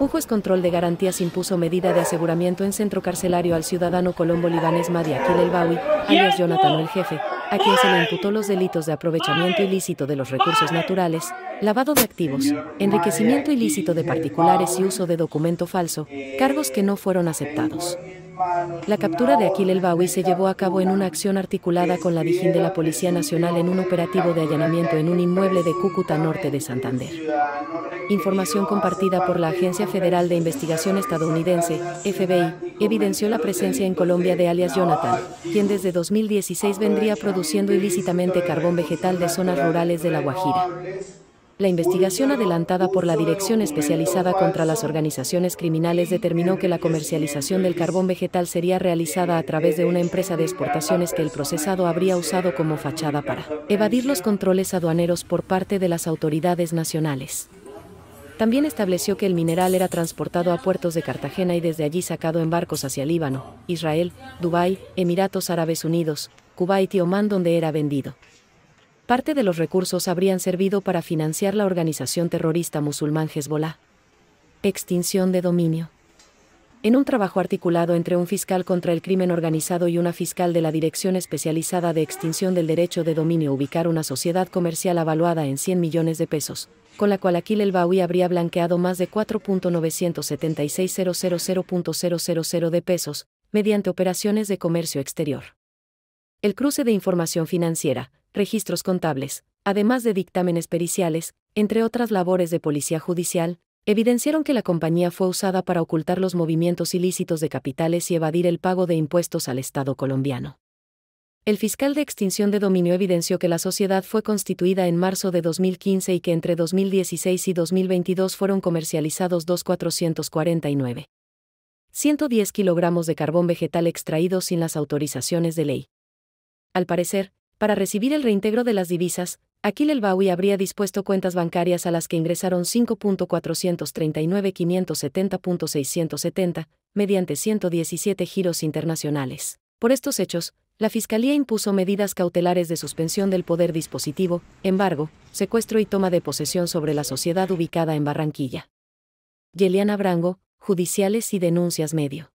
Un juez control de garantías impuso medida de aseguramiento en centro carcelario al ciudadano colombo-libanés Madi Akil El alias Jonathan el Jefe, a quien se le imputó los delitos de aprovechamiento ilícito de los recursos naturales, lavado de activos, enriquecimiento ilícito de particulares y uso de documento falso, cargos que no fueron aceptados. La captura de Aquil El Bawi se llevó a cabo en una acción articulada con la Dijín de la Policía Nacional en un operativo de allanamiento en un inmueble de Cúcuta Norte de Santander. Información compartida por la Agencia Federal de Investigación Estadounidense, FBI, evidenció la presencia en Colombia de alias Jonathan, quien desde 2016 vendría produciendo ilícitamente carbón vegetal de zonas rurales de La Guajira. La investigación adelantada por la Dirección Especializada contra las Organizaciones Criminales determinó que la comercialización del carbón vegetal sería realizada a través de una empresa de exportaciones que el procesado habría usado como fachada para evadir los controles aduaneros por parte de las autoridades nacionales. También estableció que el mineral era transportado a puertos de Cartagena y desde allí sacado en barcos hacia Líbano, Israel, Dubái, Emiratos Árabes Unidos, Kuwait y Omán donde era vendido parte de los recursos habrían servido para financiar la organización terrorista musulmán Hezbollah. Extinción de dominio. En un trabajo articulado entre un fiscal contra el crimen organizado y una fiscal de la Dirección Especializada de Extinción del Derecho de Dominio ubicar una sociedad comercial avaluada en 100 millones de pesos, con la cual Aquil el Bawi habría blanqueado más de 4.976.000.000 de pesos, mediante operaciones de comercio exterior. El cruce de información financiera, registros contables, además de dictámenes periciales, entre otras labores de policía judicial, evidenciaron que la compañía fue usada para ocultar los movimientos ilícitos de capitales y evadir el pago de impuestos al Estado colombiano. El fiscal de extinción de dominio evidenció que la sociedad fue constituida en marzo de 2015 y que entre 2016 y 2022 fueron comercializados 2.449.110 110 kilogramos de carbón vegetal extraídos sin las autorizaciones de ley. Al parecer, para recibir el reintegro de las divisas, Aquil el habría dispuesto cuentas bancarias a las que ingresaron 5.439.570.670, mediante 117 giros internacionales. Por estos hechos, la Fiscalía impuso medidas cautelares de suspensión del poder dispositivo, embargo, secuestro y toma de posesión sobre la sociedad ubicada en Barranquilla. Yeliana Brango, Judiciales y Denuncias Medio.